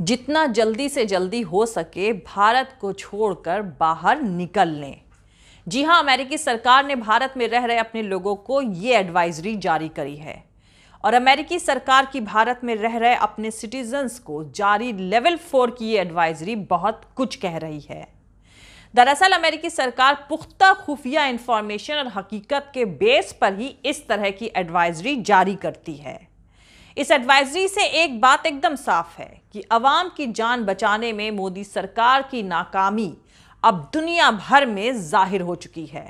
जितना जल्दी से जल्दी हो सके भारत को छोड़कर बाहर निकल लें जी हां अमेरिकी सरकार ने भारत में रह रहे अपने लोगों को ये एडवाइजरी जारी करी है और अमेरिकी सरकार की भारत में रह रहे अपने सिटीजन्स को जारी लेवल फोर की ये एडवाइजरी बहुत कुछ कह रही है दरअसल अमेरिकी सरकार पुख्ता खुफिया इंफॉर्मेशन और हकीकत के बेस पर ही इस तरह की एडवाइजरी जारी करती है इस एडवाइजरी से एक बात एकदम साफ है कि अवाम की जान बचाने में मोदी सरकार की नाकामी अब दुनिया भर में जाहिर हो चुकी है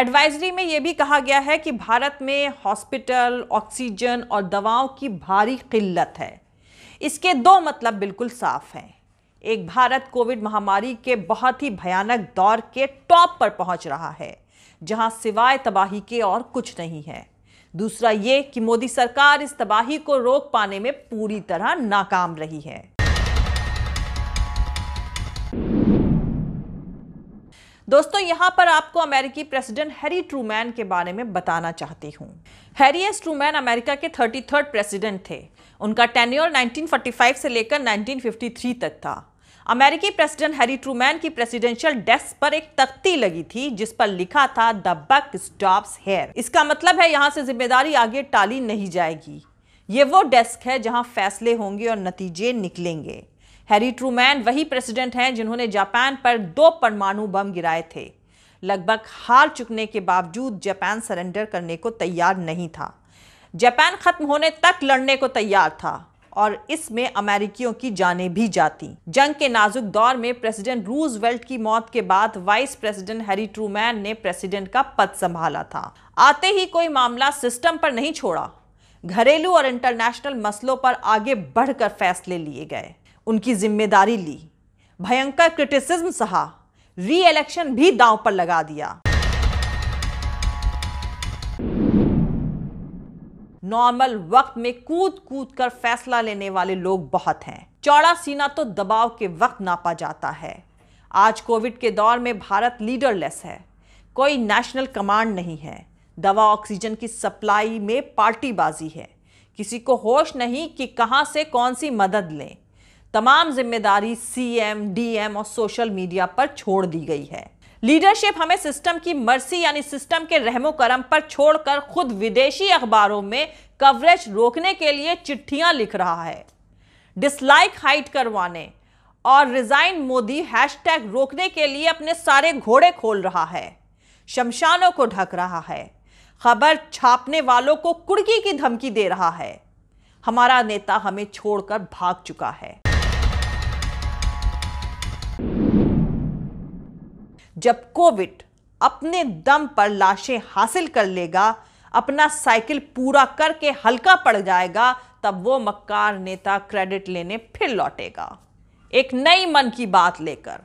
एडवाइजरी में यह भी कहा गया है कि भारत में हॉस्पिटल ऑक्सीजन और दवाओं की भारी किल्लत है इसके दो मतलब बिल्कुल साफ हैं एक भारत कोविड महामारी के बहुत ही भयानक दौर के टॉप पर पहुंच रहा है जहां सिवाय तबाही के और कुछ नहीं है दूसरा ये कि मोदी सरकार इस तबाही को रोक पाने में पूरी तरह नाकाम रही है दोस्तों यहां पर आपको अमेरिकी प्रेसिडेंट हैरी ट्रूमैन के बारे में बताना चाहती हूं हैरी एस ट्रूमैन अमेरिका के थर्टी प्रेसिडेंट थे उनका टेन्योर 1945 से लेकर 1953 तक था अमेरिकी प्रेसिडेंट हैरी ट्रूमैन की प्रेसिडेंशियल डेस्क पर एक तख्ती लगी थी जिस पर लिखा था द बक स्टॉप्स हेयर इसका मतलब है यहाँ से जिम्मेदारी आगे टाली नहीं जाएगी ये वो डेस्क है जहाँ फैसले होंगे और नतीजे निकलेंगे हैरी ट्रूमैन वही प्रेसिडेंट हैं जिन्होंने जापान पर दो परमाणु बम गिराए थे लगभग हार चुकने के बावजूद जापान सरेंडर करने को तैयार नहीं था जापान खत्म होने तक लड़ने को तैयार था और इसमें अमेरिकियों की जानें भी जाती जंग के नाजुक दौर में प्रेसिडेंट रूजवेल्ट की मौत के बाद वाइस प्रेसिडेंट हैरी ट्रूमैन ने प्रेसिडेंट का पद संभाला था आते ही कोई मामला सिस्टम पर नहीं छोड़ा घरेलू और इंटरनेशनल मसलों पर आगे बढ़कर फैसले लिए गए उनकी जिम्मेदारी ली भयंकर क्रिटिसिज्म सहा री इलेक्शन भी दांव पर लगा दिया नॉर्मल वक्त में कूद कूद कर फैसला लेने वाले लोग बहुत हैं चौड़ा सीना तो दबाव के वक्त नापा जाता है आज कोविड के दौर में भारत लीडरलेस है कोई नेशनल कमांड नहीं है दवा ऑक्सीजन की सप्लाई में पार्टीबाजी है किसी को होश नहीं कि कहां से कौन सी मदद लें तमाम जिम्मेदारी सीएम डीएम और सोशल मीडिया पर छोड़ दी गई है लीडरशिप हमें सिस्टम की मर्सी यानी सिस्टम के रहमो करम पर छोड़कर खुद विदेशी अखबारों में कवरेज रोकने के लिए चिट्ठियां लिख रहा है डिसलाइक हाइट करवाने और रिजाइन मोदी हैशटैग रोकने के लिए अपने सारे घोड़े खोल रहा है शमशानों को ढक रहा है खबर छापने वालों को कुड़की की धमकी दे रहा है हमारा नेता हमें छोड़कर भाग चुका है जब कोविड अपने दम पर लाशें हासिल कर लेगा अपना साइकिल पूरा करके हल्का पड़ जाएगा तब वो मक्कार नेता क्रेडिट लेने फिर लौटेगा एक नई मन की बात लेकर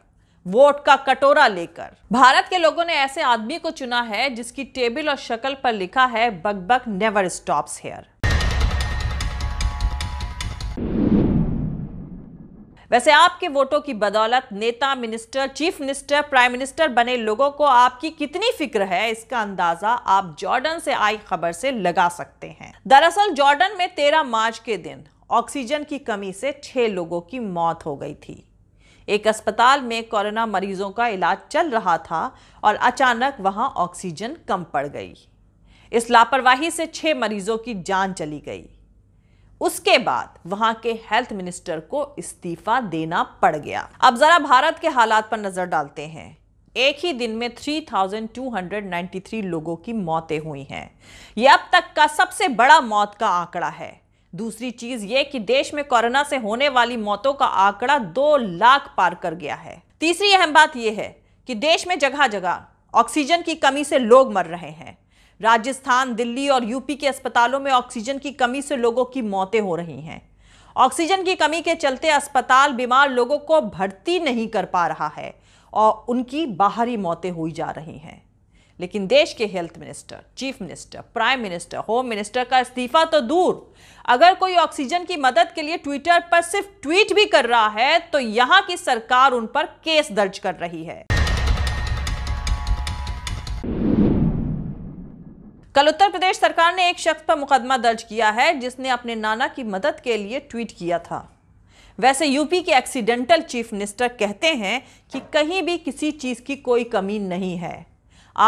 वोट का कटोरा लेकर भारत के लोगों ने ऐसे आदमी को चुना है जिसकी टेबल और शक्ल पर लिखा है बकबक नेवर स्टॉप्स हेयर वैसे आपके वोटों की बदौलत नेता minister chief minister prime minister बने लोगों को आपकी कितनी फिक्र है इसका अंदाजा आप जॉर्डन से आई खबर से लगा सकते हैं दरअसल जॉर्डन में 13 मार्च के दिन ऑक्सीजन की कमी से छह लोगों की मौत हो गई थी एक अस्पताल में कोरोना मरीजों का इलाज चल रहा था और अचानक वहां ऑक्सीजन कम पड़ गई इस लापरवाही से छह मरीजों की जान चली गई उसके बाद वहां के हेल्थ मिनिस्टर को इस्तीफा देना पड़ गया अब जरा भारत के हालात पर नजर डालते हैं एक ही दिन में 3,293 लोगों की मौतें हुई हैं यह अब तक का सबसे बड़ा मौत का आंकड़ा है दूसरी चीज ये कि देश में कोरोना से होने वाली मौतों का आंकड़ा दो लाख पार कर गया है तीसरी अहम बात यह है कि देश में जगह जगह ऑक्सीजन की कमी से लोग मर रहे हैं राजस्थान दिल्ली और यूपी के अस्पतालों में ऑक्सीजन की कमी से लोगों की मौतें हो रही हैं ऑक्सीजन की कमी के चलते अस्पताल बीमार लोगों को भर्ती नहीं कर पा रहा है और उनकी बाहरी मौतें हुई जा रही हैं लेकिन देश के health minister chief minister prime minister home minister का इस्तीफा तो दूर अगर कोई ऑक्सीजन की मदद के लिए ट्विटर पर सिर्फ ट्वीट भी कर रहा है तो यहां की सरकार उन पर केस दर्ज कर रही है कल उत्तर प्रदेश सरकार ने एक शख्स पर मुकदमा दर्ज किया है जिसने अपने नाना की मदद के लिए ट्वीट किया था वैसे यूपी के एक्सीडेंटल चीफ मिनिस्टर कहते हैं कि कहीं भी किसी चीज़ की कोई कमी नहीं है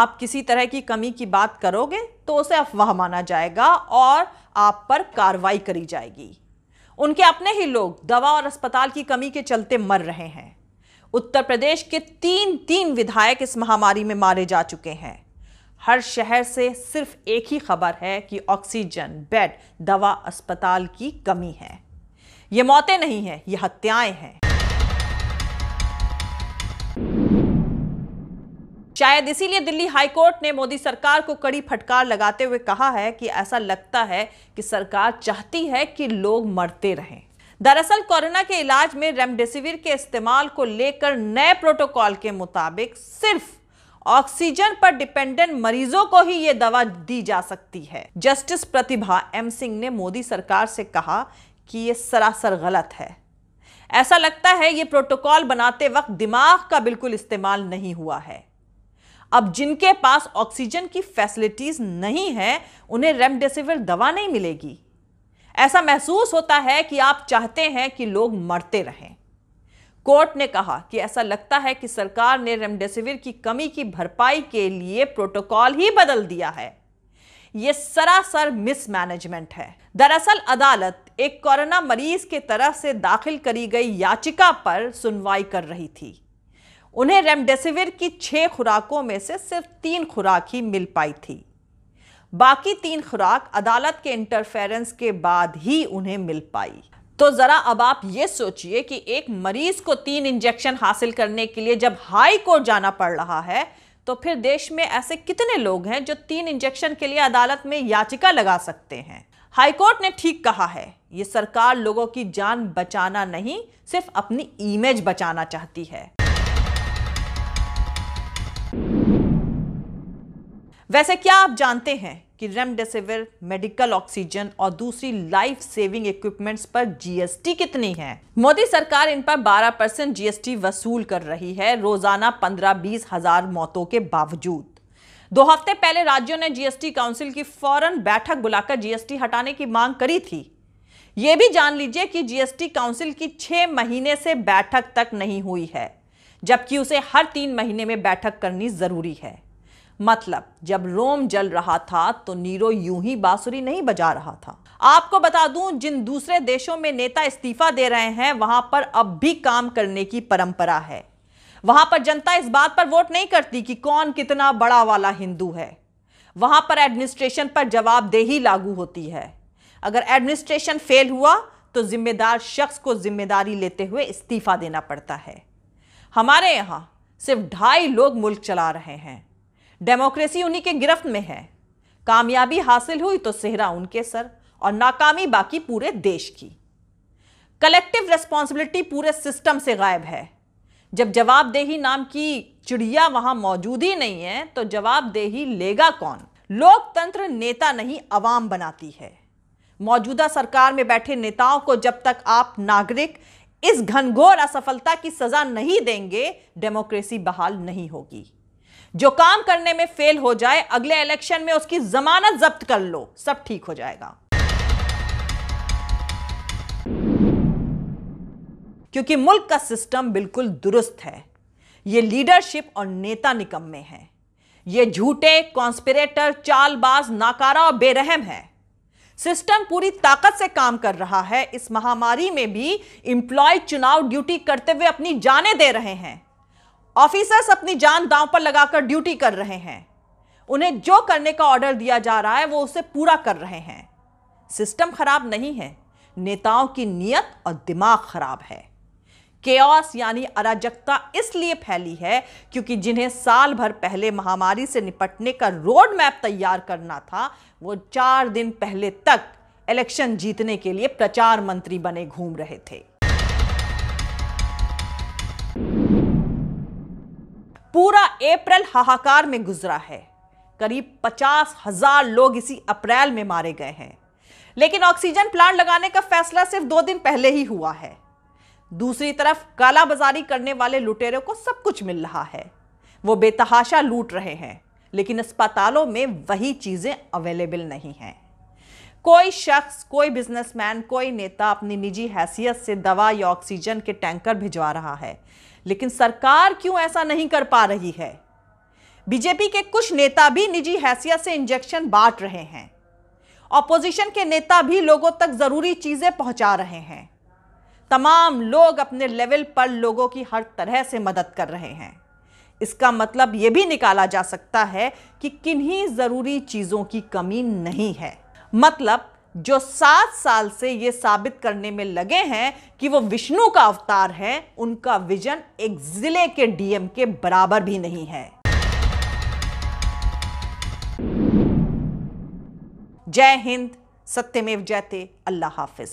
आप किसी तरह की कमी की बात करोगे तो उसे अफवाह माना जाएगा और आप पर कार्रवाई करी जाएगी उनके अपने ही लोग दवा और अस्पताल की कमी के चलते मर रहे हैं उत्तर प्रदेश के तीन तीन विधायक इस महामारी में मारे जा चुके हैं हर शहर से सिर्फ एक ही खबर है कि ऑक्सीजन बेड दवा अस्पताल की कमी है ये मौतें नहीं है ये हत्याएं हैं शायद इसीलिए दिल्ली हाईकोर्ट ने मोदी सरकार को कड़ी फटकार लगाते हुए कहा है कि ऐसा लगता है कि सरकार चाहती है कि लोग मरते रहें दरअसल कोरोना के इलाज में रेमडेसिविर के इस्तेमाल को लेकर नए प्रोटोकॉल के मुताबिक सिर्फ ऑक्सीजन पर डिपेंडेंट मरीजों को ही ये दवा दी जा सकती है जस्टिस प्रतिभा एम सिंह ने मोदी सरकार से कहा कि ये सरासर गलत है ऐसा लगता है ये प्रोटोकॉल बनाते वक्त दिमाग का बिल्कुल इस्तेमाल नहीं हुआ है अब जिनके पास ऑक्सीजन की फैसिलिटीज नहीं है उन्हें रेमडेसिविर दवा नहीं मिलेगी ऐसा महसूस होता है कि आप चाहते हैं कि लोग मरते रहें कोर्ट ने कहा कि ऐसा लगता है कि सरकार ने रेमडेसिविर की कमी की भरपाई के लिए प्रोटोकॉल ही बदल दिया है यह सरासर मिसमैनेजमेंट है दरअसल अदालत एक कोरोना मरीज के तरह से दाखिल करी गई याचिका पर सुनवाई कर रही थी उन्हें रेमडेसिविर की छह खुराकों में से सिर्फ तीन खुराक ही मिल पाई थी बाकी तीन खुराक अदालत के इंटरफेरेंस के बाद ही उन्हें मिल पाई तो जरा अब आप ये सोचिए कि एक मरीज को तीन इंजेक्शन हासिल करने के लिए जब हाई कोर्ट जाना पड़ रहा है तो फिर देश में ऐसे कितने लोग हैं जो तीन इंजेक्शन के लिए अदालत में याचिका लगा सकते हैं हाईकोर्ट ने ठीक कहा है ये सरकार लोगों की जान बचाना नहीं सिर्फ अपनी इमेज बचाना चाहती है वैसे क्या आप जानते हैं कि रेमडेसिविर मेडिकल ऑक्सीजन और दूसरी लाइफ सेविंग इक्विपमेंट्स पर जीएसटी कितनी है मोदी सरकार इन पर 12 परसेंट जीएसटी वसूल कर रही है रोजाना 15 बीस हजार मौतों के बावजूद दो हफ्ते पहले राज्यों ने जीएसटी काउंसिल की फौरन बैठक बुलाकर जीएसटी हटाने की मांग करी थी यह भी जान लीजिए कि जीएसटी काउंसिल की छह महीने से बैठक तक नहीं हुई है जबकि उसे हर तीन महीने में बैठक करनी जरूरी है मतलब जब रोम जल रहा था तो नीरो यूं ही बांसुरी नहीं बजा रहा था आपको बता दूं जिन दूसरे देशों में नेता इस्तीफा दे रहे हैं वहां पर अब भी काम करने की परंपरा है वहां पर जनता इस बात पर वोट नहीं करती कि कौन कितना बड़ा वाला हिंदू है वहां पर एडमिनिस्ट्रेशन पर जवाबदेही लागू होती है अगर एडमिनिस्ट्रेशन फेल हुआ तो जिम्मेदार शख्स को जिम्मेदारी लेते हुए इस्तीफा देना पड़ता है हमारे यहाँ सिर्फ ढाई लोग मुल्क चला रहे हैं डेमोक्रेसी उन्हीं के गिरफ्त में है कामयाबी हासिल हुई तो सेहरा उनके सर और नाकामी बाकी पूरे देश की कलेक्टिव रेस्पॉन्सिबिलिटी पूरे सिस्टम से गायब है जब जवाबदेही नाम की चिड़िया वहां मौजूद ही नहीं है तो जवाबदेही लेगा कौन लोकतंत्र नेता नहीं अवाम बनाती है मौजूदा सरकार में बैठे नेताओं को जब तक आप नागरिक इस घनघोर असफलता की सजा नहीं देंगे डेमोक्रेसी बहाल नहीं होगी जो काम करने में फेल हो जाए अगले इलेक्शन में उसकी जमानत जब्त कर लो सब ठीक हो जाएगा क्योंकि मुल्क का सिस्टम बिल्कुल दुरुस्त है ये लीडरशिप और नेता निकम में है ये झूठे कॉन्स्पिरेटर चालबाज नाकारा और बेरहम है सिस्टम पूरी ताकत से काम कर रहा है इस महामारी में भी इंप्लॉय चुनाव ड्यूटी करते हुए अपनी जानें दे रहे हैं ऑफिसर्स अपनी जान दांव पर लगाकर ड्यूटी कर रहे हैं उन्हें जो करने का ऑर्डर दिया जा रहा है वो उसे पूरा कर रहे हैं सिस्टम खराब नहीं है नेताओं की नीयत और दिमाग खराब है केस यानी अराजकता इसलिए फैली है क्योंकि जिन्हें साल भर पहले महामारी से निपटने का रोड मैप तैयार करना था वो चार दिन पहले तक इलेक्शन जीतने के लिए प्रचार मंत्री बने घूम रहे थे पूरा अप्रैल हाहाकार में गुजरा है करीब पचास हजार लोग इसी अप्रैल में मारे गए हैं लेकिन ऑक्सीजन प्लांट लगाने का फैसला सिर्फ दो दिन पहले ही हुआ है दूसरी तरफ कालाबाजारी करने वाले लुटेरों को सब कुछ मिल रहा है वो बेतहाशा लूट रहे हैं लेकिन अस्पतालों में वही चीज़ें अवेलेबल नहीं हैं कोई शख्स कोई बिजनेसमैन कोई नेता अपनी निजी हैसियत से दवा या ऑक्सीजन के टैंकर भिजवा रहा है लेकिन सरकार क्यों ऐसा नहीं कर पा रही है बीजेपी के कुछ नेता भी निजी हैसियत से इंजेक्शन बांट रहे हैं ऑपोजिशन के नेता भी लोगों तक जरूरी चीजें पहुंचा रहे हैं तमाम लोग अपने लेवल पर लोगों की हर तरह से मदद कर रहे हैं इसका मतलब यह भी निकाला जा सकता है कि किन्हीं ज़रूरी चीज़ों की कमी नहीं है मतलब जो सात साल से ये साबित करने में लगे हैं कि वो विष्णु का अवतार है उनका विजन एक जिले के डीएम के बराबर भी नहीं है जय हिंद सत्यमेव जयते अल्लाह हाफिज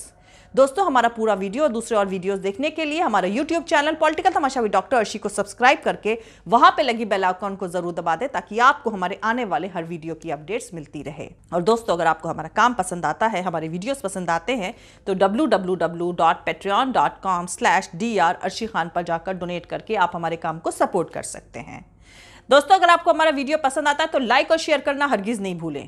दोस्तों हमारा पूरा वीडियो और दूसरे और वीडियोस देखने के लिए हमारा यूट्यूब चैनल पॉलिटिकल तमाशा भी डॉक्टर अर्शी को सब्सक्राइब करके वहां पे लगी बेल आइकॉन को जरूर दबा दें ताकि आपको हमारे आने वाले हर वीडियो की अपडेट्स मिलती रहे और दोस्तों अगर आपको हमारा काम पसंद आता है हमारे वीडियोज पसंद आते हैं तो डब्ल्यू खान पर जाकर डोनेट करके आप हमारे काम को सपोर्ट कर सकते हैं दोस्तों अगर आपको हमारा वीडियो पसंद आता है तो लाइक और शेयर करना हरगिज़ नहीं भूलें